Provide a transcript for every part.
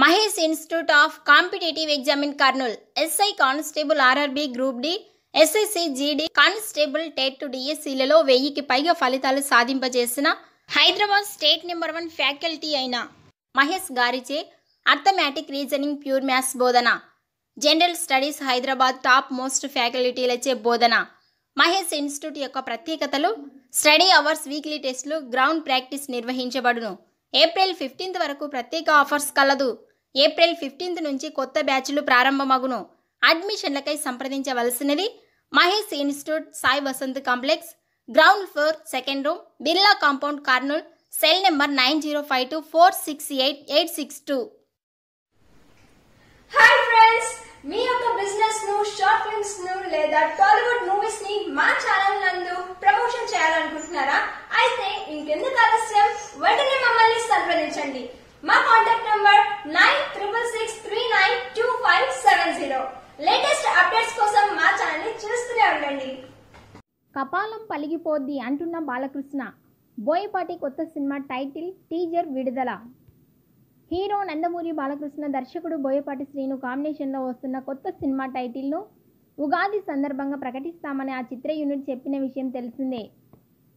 Mahesh institute of competitive examine Kurnool SI constable RRB group D SSC GD constable TET to డిఎస్సీలలో వెయ్యికి పైగా ఫలితాలు సాధింపజేసిన Hyderabad state number one faculty అయిన మహేష్ గారిచే అర్థమెటిక్ రీజనింగ్ ప్యూర్ మ్యాథ్స్ బోధన general studies Hyderabad top most ఫ్యాకల్టీలచే బోధన మహేష్ ఇన్స్టిట్యూట్ యొక్క ప్రత్యేకతలు స్టడీ అవర్స్ వీక్లీ టెస్టులు గ్రౌండ్ ప్రాక్టీస్ నిర్వహించబడును ఏప్రిల్ ఫిఫ్టీన్త్ వరకు ప్రత్యేక ఆఫర్స్ కలదు ఏప్రిల్ ఫిఫ్టీన్త్ నుంచి కొత్త బ్యాచ్లు ప్రారంభమగును అడ్మిషన్లకై సంప్రదించవలసినది Mahesh institute Sai Vasant complex ground floor second room Birla compound Kurnool cell number nine zero five two four six eight eight six two hi friends మీ యొక్క బిజినెస్ ను షార్ట్ ఫిల్మ్స్ ను లేదా టాలీవుడ్ మూవీస్ ని మా ఛానల్ నందు ప్రమోషన్ చేయాలనుకుంటున్నారా అయితే ఇంకెందుకు ఆలస్యం సంప్రదించండి మా contact number nine triple six three nine two five seven zero latest updates కోసం మా ఛానల్ చూస్తూనే ఉండండి కపాలం పలిగిపోద్ది అంటున్న బాలకృష్ణ బోయపాటి కొత్త సినిమా టైటిల్ టీజర్ విడుదల హీరో నందమూరి బాలకృష్ణ దర్శకుడు బోయపాటి శ్రీను కాంబినేషన్లో వస్తున్న కొత్త సినిమా టైటిల్ను ఉగాది సందర్భంగా ప్రకటిస్తామని ఆ చిత్ర యూనిట్ చెప్పిన విషయం తెలిసిందే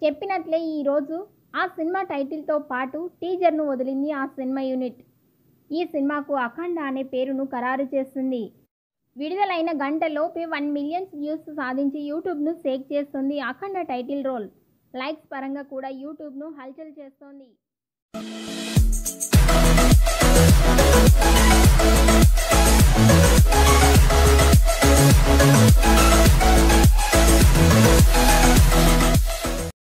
చెప్పినట్లే ఈరోజు ఆ సినిమా టైటిల్తో పాటు టీజర్ను వదిలింది ఆ సినిమా యూనిట్ ఈ సినిమాకు అఖండ అనే పేరును ఖరారు చేస్తుంది విడుదలైన గంటలోపే వన్ మిలియన్స్ వ్యూస్ సాధించి యూట్యూబ్ను షేక్ చేస్తుంది అఖండ టైటిల్ రోల్ లైక్స్ పరంగా కూడా యూట్యూబ్ను హల్చల్ చేస్తోంది